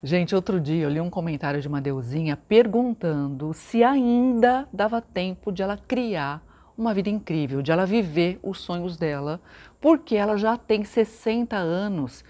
Gente, outro dia eu li um comentário de uma deusinha perguntando se ainda dava tempo de ela criar uma vida incrível, de ela viver os sonhos dela, porque ela já tem 60 anos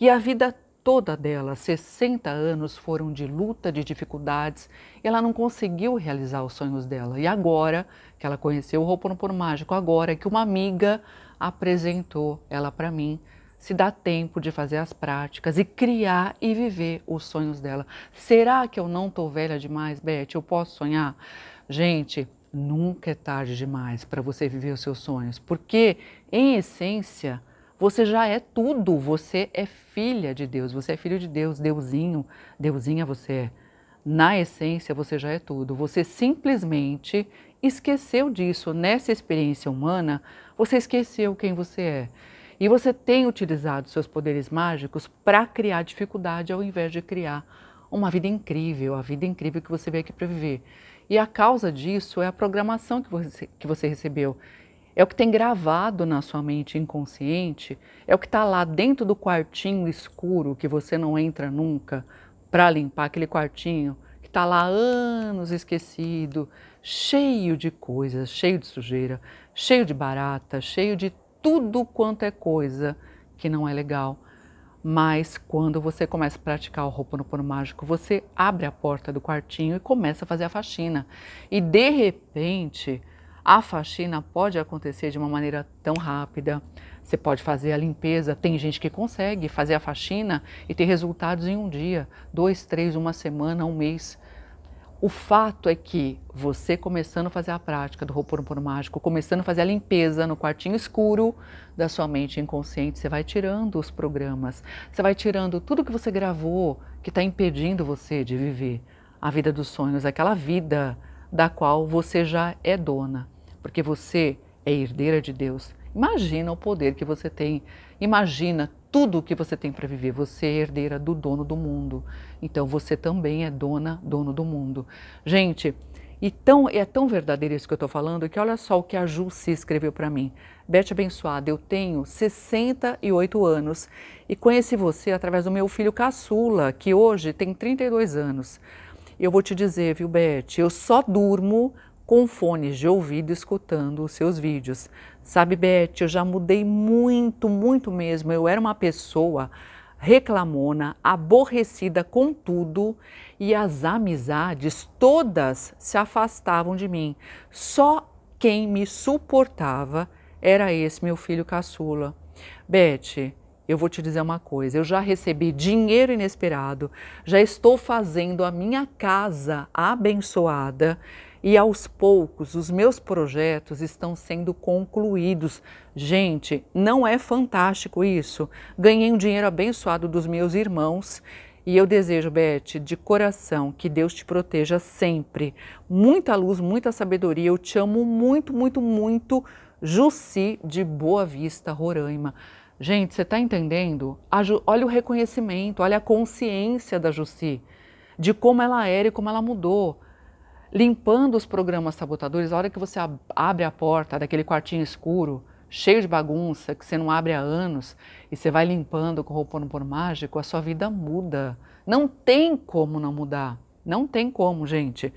e a vida toda dela, 60 anos, foram de luta, de dificuldades, e ela não conseguiu realizar os sonhos dela. E agora que ela conheceu o Rouponopono Mágico, agora que uma amiga apresentou ela para mim, se dá tempo de fazer as práticas e criar e viver os sonhos dela. Será que eu não estou velha demais, Beth? Eu posso sonhar? Gente, nunca é tarde demais para você viver os seus sonhos, porque, em essência, você já é tudo. Você é filha de Deus, você é filho de Deus, Deusinho, Deusinha você é. Na essência, você já é tudo. Você simplesmente esqueceu disso. Nessa experiência humana, você esqueceu quem você é. E você tem utilizado seus poderes mágicos para criar dificuldade ao invés de criar uma vida incrível, a vida incrível que você veio aqui para viver. E a causa disso é a programação que você, que você recebeu. É o que tem gravado na sua mente inconsciente, é o que está lá dentro do quartinho escuro que você não entra nunca para limpar aquele quartinho que está lá anos esquecido, cheio de coisas, cheio de sujeira, cheio de barata, cheio de tudo quanto é coisa que não é legal. Mas quando você começa a praticar o Ho'oponopono mágico, você abre a porta do quartinho e começa a fazer a faxina. E de repente, a faxina pode acontecer de uma maneira tão rápida. Você pode fazer a limpeza. Tem gente que consegue fazer a faxina e ter resultados em um dia, dois, três, uma semana, um mês. O fato é que você começando a fazer a prática do Ho'oponopono mágico, começando a fazer a limpeza no quartinho escuro da sua mente inconsciente, você vai tirando os programas, você vai tirando tudo que você gravou que está impedindo você de viver a vida dos sonhos, aquela vida da qual você já é dona, porque você é herdeira de Deus, Imagina o poder que você tem, imagina tudo o que você tem para viver. Você é herdeira do dono do mundo. Então você também é dona, dono do mundo. Gente, e tão, é tão verdadeiro isso que eu estou falando que olha só o que a se escreveu para mim. Beth abençoada, eu tenho 68 anos e conheci você através do meu filho caçula, que hoje tem 32 anos. Eu vou te dizer, viu, Beth, eu só durmo com fones de ouvido escutando os seus vídeos. Sabe, Beth, eu já mudei muito, muito mesmo. Eu era uma pessoa reclamona, aborrecida com tudo e as amizades todas se afastavam de mim. Só quem me suportava era esse meu filho caçula. Beth, eu vou te dizer uma coisa: eu já recebi dinheiro inesperado, já estou fazendo a minha casa abençoada e aos poucos os meus projetos estão sendo concluídos. Gente, não é fantástico isso? Ganhei um dinheiro abençoado dos meus irmãos. E eu desejo, Beth, de coração, que Deus te proteja sempre. Muita luz, muita sabedoria. Eu te amo muito, muito, muito. Jussi de Boa Vista, Roraima. Gente, você está entendendo? Olha o reconhecimento, olha a consciência da Jussi, de como ela era e como ela mudou limpando os programas sabotadores, a hora que você abre a porta daquele quartinho escuro, cheio de bagunça, que você não abre há anos, e você vai limpando com o por mágico, a sua vida muda. Não tem como não mudar. Não tem como, gente.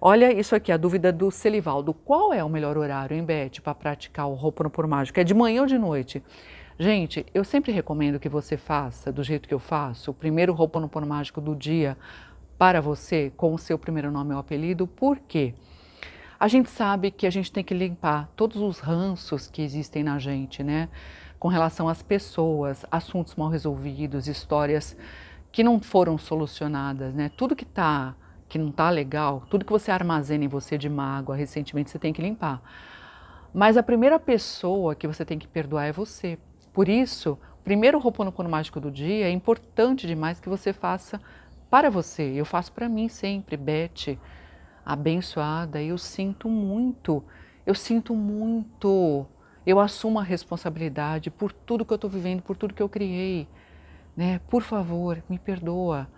Olha isso aqui, a dúvida do Celivaldo. Qual é o melhor horário em Bete para praticar o por mágico? É de manhã ou de noite? Gente, eu sempre recomendo que você faça, do jeito que eu faço, o primeiro por mágico do dia para você com o seu primeiro nome ou apelido, por quê? A gente sabe que a gente tem que limpar todos os ranços que existem na gente, né? Com relação às pessoas, assuntos mal resolvidos, histórias que não foram solucionadas, né? Tudo que tá que não tá legal, tudo que você armazena em você de mágoa, recentemente você tem que limpar. Mas a primeira pessoa que você tem que perdoar é você. Por isso, o primeiro Roponopono Mágico do dia é importante demais que você faça para você, eu faço para mim sempre, Beth, abençoada, eu sinto muito, eu sinto muito, eu assumo a responsabilidade por tudo que eu estou vivendo, por tudo que eu criei, né? Por favor, me perdoa,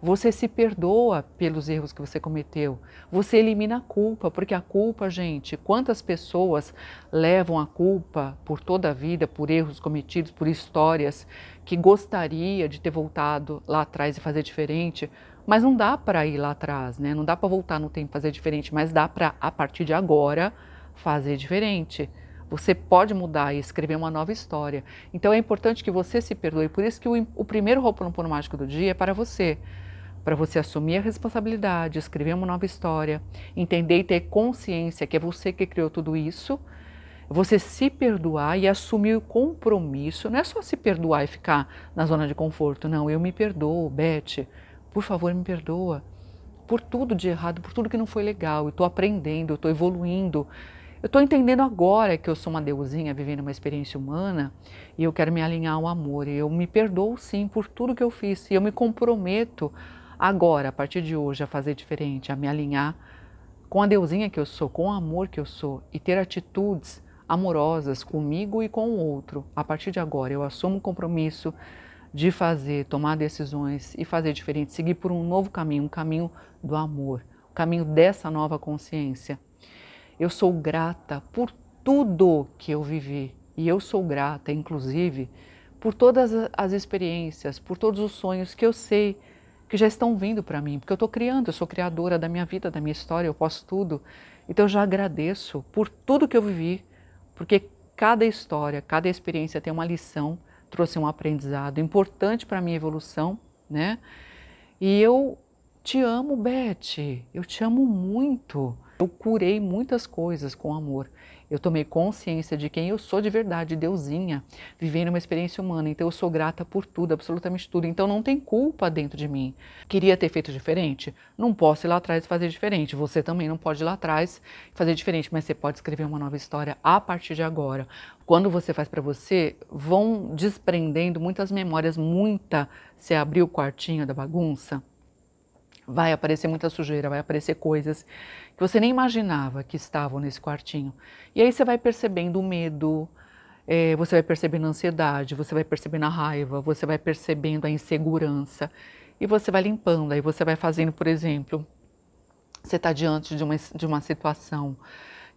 você se perdoa pelos erros que você cometeu. Você elimina a culpa, porque a culpa, gente, quantas pessoas levam a culpa por toda a vida, por erros cometidos, por histórias que gostaria de ter voltado lá atrás e fazer diferente, mas não dá para ir lá atrás, né? Não dá para voltar no tempo e fazer diferente, mas dá para a partir de agora fazer diferente. Você pode mudar e escrever uma nova história. Então é importante que você se perdoe. Por isso que o, o primeiro Ho'oponopono Mágico do dia é para você. Para você assumir a responsabilidade, escrever uma nova história, entender e ter consciência que é você que criou tudo isso. Você se perdoar e assumir o compromisso. Não é só se perdoar e ficar na zona de conforto. Não, eu me perdoo, Beth. Por favor, me perdoa por tudo de errado, por tudo que não foi legal. Eu estou aprendendo, eu estou evoluindo. Eu estou entendendo agora que eu sou uma deusinha vivendo uma experiência humana e eu quero me alinhar ao amor. E eu me perdoo sim por tudo que eu fiz e eu me comprometo agora, a partir de hoje, a fazer diferente, a me alinhar com a deusinha que eu sou, com o amor que eu sou e ter atitudes amorosas comigo e com o outro. A partir de agora, eu assumo o compromisso de fazer, tomar decisões e fazer diferente, seguir por um novo caminho, um caminho do amor, o um caminho dessa nova consciência. Eu sou grata por tudo que eu vivi e eu sou grata, inclusive, por todas as experiências, por todos os sonhos que eu sei que já estão vindo para mim, porque eu estou criando, eu sou criadora da minha vida, da minha história, eu posso tudo. Então eu já agradeço por tudo que eu vivi, porque cada história, cada experiência tem uma lição, trouxe um aprendizado importante para minha evolução, né? E eu te amo, Beth, eu te amo muito. Eu curei muitas coisas com amor. Eu tomei consciência de quem eu sou de verdade, deusinha, vivendo uma experiência humana. Então eu sou grata por tudo, absolutamente tudo. Então não tem culpa dentro de mim. Queria ter feito diferente? Não posso ir lá atrás e fazer diferente. Você também não pode ir lá atrás e fazer diferente, mas você pode escrever uma nova história a partir de agora. Quando você faz para você, vão desprendendo muitas memórias, muita. Você abriu o quartinho da bagunça vai aparecer muita sujeira, vai aparecer coisas que você nem imaginava que estavam nesse quartinho. E aí você vai percebendo o medo, é, você vai percebendo a ansiedade, você vai percebendo a raiva, você vai percebendo a insegurança e você vai limpando. Aí você vai fazendo, por exemplo, você está diante de uma, de uma situação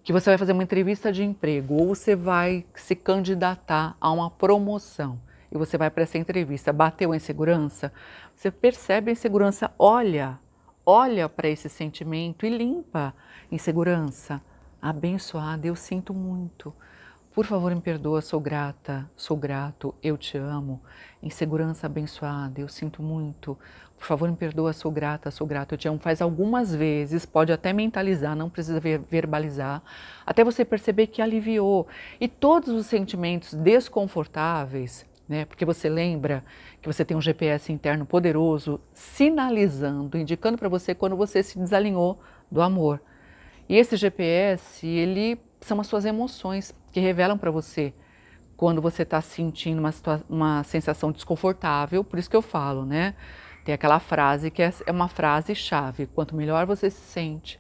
que você vai fazer uma entrevista de emprego ou você vai se candidatar a uma promoção e você vai para essa entrevista, bateu a insegurança, você percebe a insegurança, olha, olha para esse sentimento e limpa insegurança. Abençoada, eu sinto muito. Por favor, me perdoa, sou grata, sou grato, eu te amo. Insegurança abençoada, eu sinto muito. Por favor, me perdoa, sou grata, sou grato, eu te amo. Faz algumas vezes, pode até mentalizar, não precisa ver, verbalizar, até você perceber que aliviou. E todos os sentimentos desconfortáveis, né? Porque você lembra que você tem um GPS interno poderoso sinalizando, indicando para você quando você se desalinhou do amor. E esse GPS, ele são as suas emoções que revelam para você quando você está sentindo uma, uma sensação desconfortável. Por isso que eu falo, né? Tem aquela frase que é, é uma frase chave. Quanto melhor você se sente,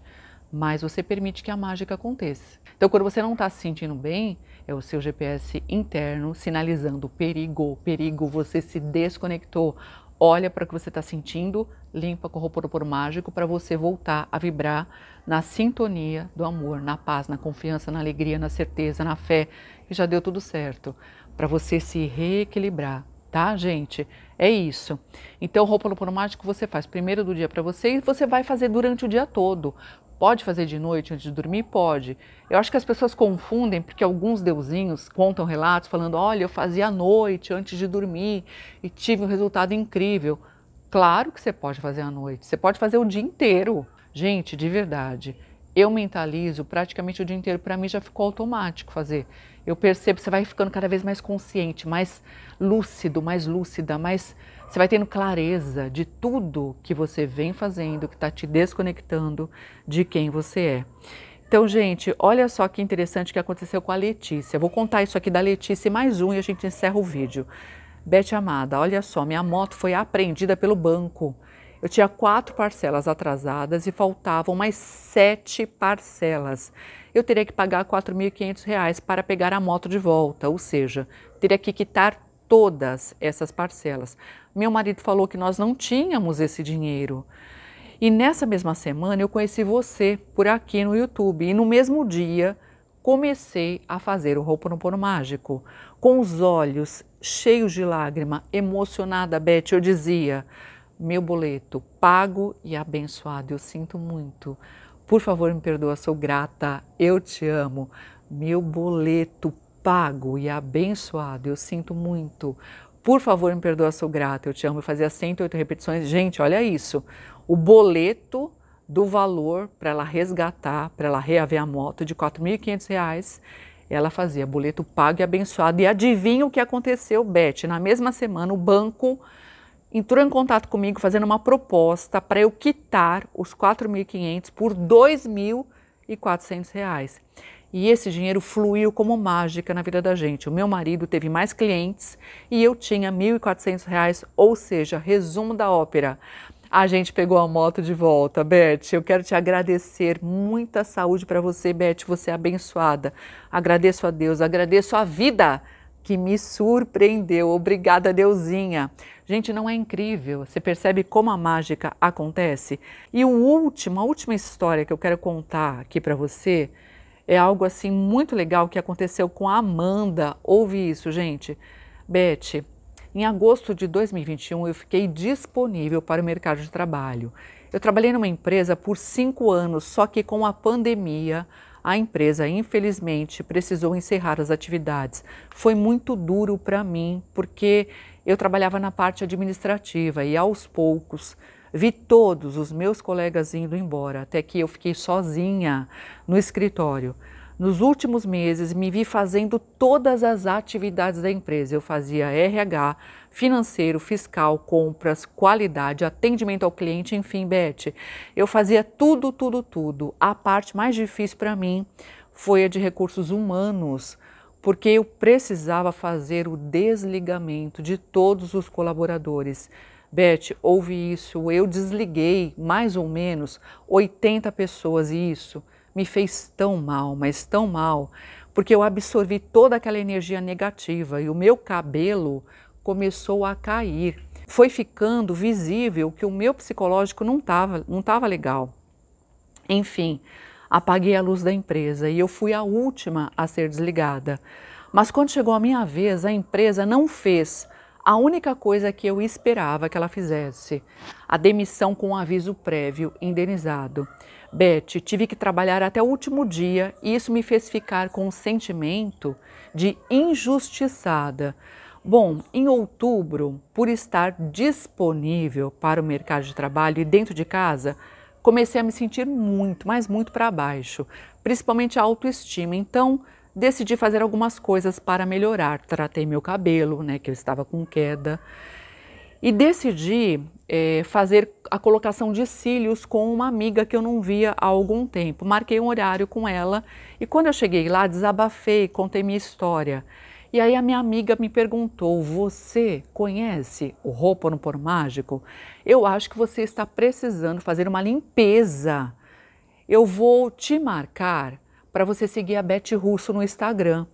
mais você permite que a mágica aconteça. Então, quando você não está se sentindo bem, é o seu GPS interno sinalizando perigo, perigo, você se desconectou. Olha para o que você está sentindo, limpa com o por mágico para você voltar a vibrar na sintonia do amor, na paz, na confiança, na alegria, na certeza, na fé, que já deu tudo certo. Para você se reequilibrar, tá, gente? É isso. Então, o por mágico você faz primeiro do dia para você e você vai fazer durante o dia todo Pode fazer de noite antes de dormir? Pode. Eu acho que as pessoas confundem, porque alguns deusinhos contam relatos falando: olha, eu fazia à noite antes de dormir e tive um resultado incrível. Claro que você pode fazer à noite, você pode fazer o dia inteiro. Gente, de verdade, eu mentalizo praticamente o dia inteiro. Para mim já ficou automático fazer. Eu percebo, você vai ficando cada vez mais consciente, mais lúcido, mais lúcida, mais você vai tendo clareza de tudo que você vem fazendo, que está te desconectando de quem você é. Então, gente, olha só que interessante que aconteceu com a Letícia. Vou contar isso aqui da Letícia mais um e a gente encerra o vídeo. Beth Amada, olha só, minha moto foi apreendida pelo banco. Eu tinha quatro parcelas atrasadas e faltavam mais sete parcelas. Eu teria que pagar R$ 4.500 para pegar a moto de volta, ou seja, teria que quitar todas essas parcelas. Meu marido falou que nós não tínhamos esse dinheiro. E nessa mesma semana eu conheci você por aqui no YouTube e no mesmo dia comecei a fazer o no pono Mágico. Com os olhos cheios de lágrima, emocionada, Beth, eu dizia: meu boleto pago e abençoado, eu sinto muito. Por favor, me perdoa, sou grata, eu te amo. Meu boleto pago e abençoado. Eu sinto muito. Por favor, me perdoa, sou grata, eu te amo. Eu fazia 108 repetições. Gente, olha isso. O boleto do valor para ela resgatar, para ela reaver a moto de R$ 4.500, ela fazia boleto pago e abençoado. E adivinha o que aconteceu, Beth? Na mesma semana, o banco entrou em contato comigo fazendo uma proposta para eu quitar os 4.500 por R$ 2.400. E esse dinheiro fluiu como mágica na vida da gente. O meu marido teve mais clientes e eu tinha R$ 1.400, ou seja, resumo da ópera. A gente pegou a moto de volta. Beth, eu quero te agradecer. Muita saúde para você, Beth. Você é abençoada. Agradeço a Deus, agradeço a vida que me surpreendeu. Obrigada, Deusinha. Gente, não é incrível? Você percebe como a mágica acontece? E o último, a última história que eu quero contar aqui para você é algo assim muito legal que aconteceu com a Amanda. Ouve isso, gente. Beth, em agosto de 2021 eu fiquei disponível para o mercado de trabalho. Eu trabalhei numa empresa por cinco anos, só que com a pandemia a empresa, infelizmente, precisou encerrar as atividades. Foi muito duro para mim, porque eu trabalhava na parte administrativa e aos poucos Vi todos os meus colegas indo embora, até que eu fiquei sozinha no escritório. Nos últimos meses, me vi fazendo todas as atividades da empresa. Eu fazia RH, financeiro, fiscal, compras, qualidade, atendimento ao cliente, enfim, Beth. Eu fazia tudo, tudo, tudo. A parte mais difícil para mim foi a de recursos humanos, porque eu precisava fazer o desligamento de todos os colaboradores. Beth, ouvi isso, eu desliguei mais ou menos 80 pessoas e isso me fez tão mal, mas tão mal, porque eu absorvi toda aquela energia negativa e o meu cabelo começou a cair. Foi ficando visível que o meu psicológico não estava não tava legal. Enfim, apaguei a luz da empresa e eu fui a última a ser desligada. Mas quando chegou a minha vez, a empresa não fez a única coisa que eu esperava que ela fizesse, a demissão com um aviso prévio indenizado. Beth, tive que trabalhar até o último dia e isso me fez ficar com um sentimento de injustiçada. Bom, em outubro, por estar disponível para o mercado de trabalho e dentro de casa, comecei a me sentir muito, mas muito para baixo, principalmente a autoestima. Então, decidi fazer algumas coisas para melhorar. Tratei meu cabelo, né, que eu estava com queda, e decidi é, fazer a colocação de cílios com uma amiga que eu não via há algum tempo. Marquei um horário com ela e quando eu cheguei lá, desabafei, contei minha história. E aí a minha amiga me perguntou: Você conhece o Roupa no Por Mágico? Eu acho que você está precisando fazer uma limpeza. Eu vou te marcar para você seguir a Beth Russo no Instagram.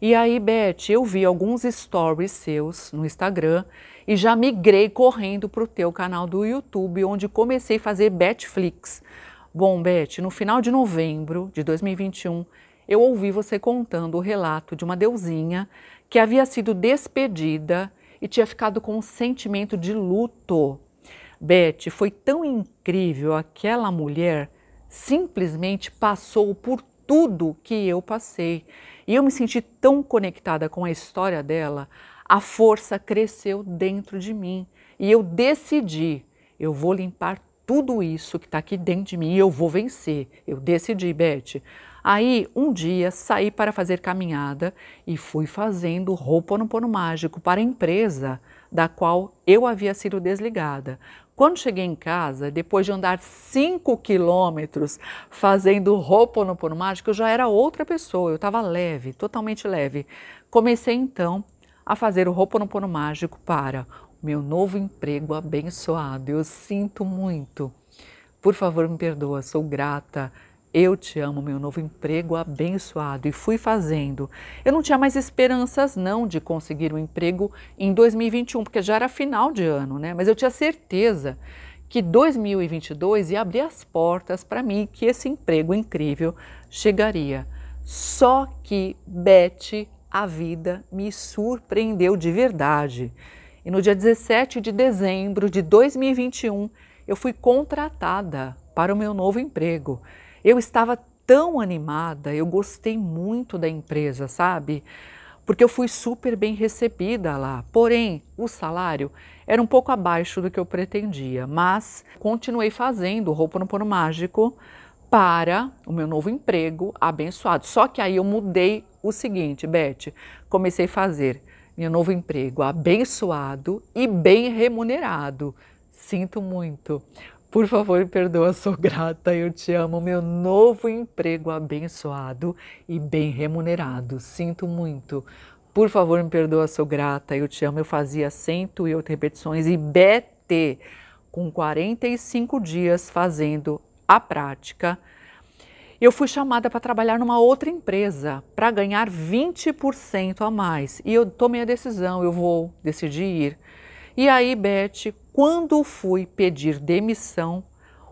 E aí, Beth, eu vi alguns stories seus no Instagram e já migrei correndo para o teu canal do YouTube, onde comecei a fazer Betflix. Bom, Beth, no final de novembro de 2021, eu ouvi você contando o relato de uma deusinha que havia sido despedida e tinha ficado com um sentimento de luto. Beth, foi tão incrível aquela mulher simplesmente passou por tudo que eu passei. E eu me senti tão conectada com a história dela, a força cresceu dentro de mim. E eu decidi, eu vou limpar tudo isso que está aqui dentro de mim e eu vou vencer. Eu decidi, Beth. Aí, um dia, saí para fazer caminhada e fui fazendo roupa no pono mágico para a empresa da qual eu havia sido desligada. Quando cheguei em casa, depois de andar 5 quilômetros fazendo Pono mágico, eu já era outra pessoa, eu estava leve, totalmente leve. Comecei então a fazer o Pono mágico para o meu novo emprego abençoado. Eu sinto muito. Por favor, me perdoa, sou grata eu te amo, meu novo emprego abençoado. E fui fazendo. Eu não tinha mais esperanças, não, de conseguir um emprego em 2021, porque já era final de ano, né? Mas eu tinha certeza que 2022 ia abrir as portas para mim, que esse emprego incrível chegaria. Só que, Beth, a vida me surpreendeu de verdade. E no dia 17 de dezembro de 2021, eu fui contratada para o meu novo emprego. Eu estava tão animada, eu gostei muito da empresa, sabe? Porque eu fui super bem recebida lá. Porém, o salário era um pouco abaixo do que eu pretendia, mas continuei fazendo o pano Mágico para o meu novo emprego abençoado. Só que aí eu mudei o seguinte, Beth, comecei a fazer meu novo emprego abençoado e bem remunerado. Sinto muito. Por favor, me perdoa, sou grata, eu te amo. Meu novo emprego abençoado e bem remunerado. Sinto muito. Por favor, me perdoa, sou grata, eu te amo. Eu fazia 108 repetições e BT, com 45 dias fazendo a prática. Eu fui chamada para trabalhar numa outra empresa para ganhar 20% a mais. E eu tomei a decisão, eu vou decidir ir. E aí, Beth, quando fui pedir demissão,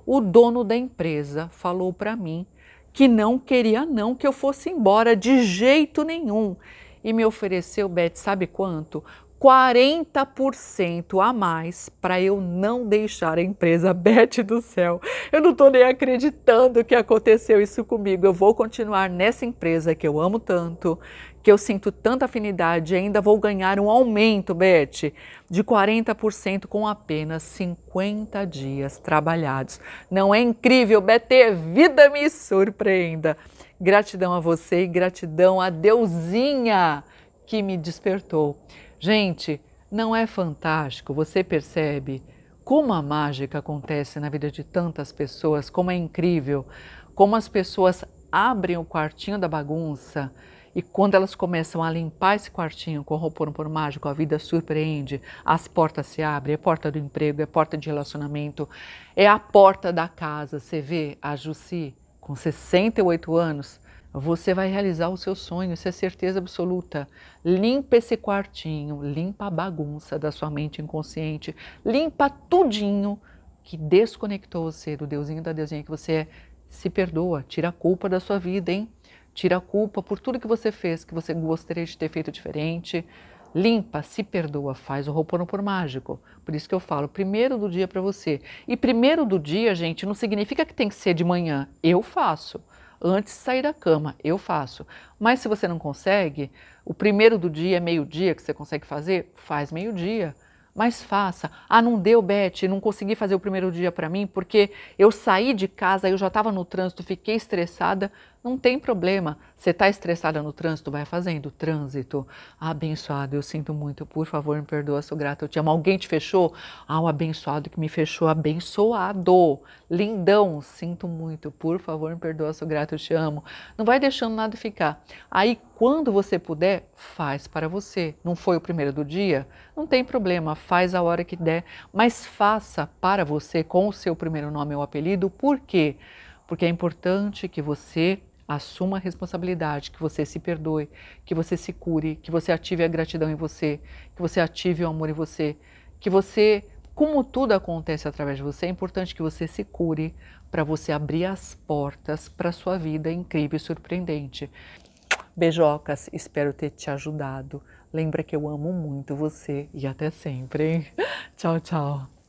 o dono da empresa falou para mim que não queria não que eu fosse embora de jeito nenhum e me ofereceu, Beth, sabe quanto? 40% a mais para eu não deixar a empresa Beth do céu. Eu não estou nem acreditando que aconteceu isso comigo. Eu vou continuar nessa empresa que eu amo tanto, que eu sinto tanta afinidade, ainda vou ganhar um aumento, Beth, de 40% com apenas 50 dias trabalhados. Não é incrível, Beth? Vida me surpreenda. Gratidão a você e gratidão a Deusinha que me despertou. Gente, não é fantástico? Você percebe como a mágica acontece na vida de tantas pessoas, como é incrível, como as pessoas abrem o quartinho da bagunça e quando elas começam a limpar esse quartinho com o mágico, a vida surpreende, as portas se abrem, é porta do emprego, é porta de relacionamento, é a porta da casa. Você vê a Jussi com 68 anos, você vai realizar o seu sonho, isso é certeza absoluta. Limpa esse quartinho, limpa a bagunça da sua mente inconsciente, limpa tudinho que desconectou você do deusinho da deusinha que você é. Se perdoa, tira a culpa da sua vida, hein? Tira a culpa por tudo que você fez, que você gostaria de ter feito diferente. Limpa, se perdoa, faz o roupão por mágico. Por isso que eu falo primeiro do dia para você. E primeiro do dia, gente, não significa que tem que ser de manhã. Eu faço. Antes de sair da cama, eu faço. Mas se você não consegue, o primeiro do dia é meio-dia que você consegue fazer, faz meio-dia mas faça. Ah, não deu, Beth, não consegui fazer o primeiro dia para mim porque eu saí de casa, eu já estava no trânsito, fiquei estressada. Não tem problema. Você está estressada no trânsito, vai fazendo trânsito. Abençoado, eu sinto muito. Por favor, me perdoa, sou grata. Eu te amo. Alguém te fechou? Ah, o abençoado que me fechou. Abençoado. Lindão, sinto muito. Por favor, me perdoa, sou grata. Eu te amo. Não vai deixando nada ficar. Aí, quando você puder, faz para você. Não foi o primeiro do dia? Não tem problema, faz a hora que der, mas faça para você com o seu primeiro nome ou apelido. Por quê? Porque é importante que você Assuma a responsabilidade, que você se perdoe, que você se cure, que você ative a gratidão em você, que você ative o amor em você, que você, como tudo acontece através de você, é importante que você se cure para você abrir as portas para a sua vida incrível e surpreendente. Beijocas, espero ter te ajudado. Lembra que eu amo muito você e até sempre. tchau, tchau.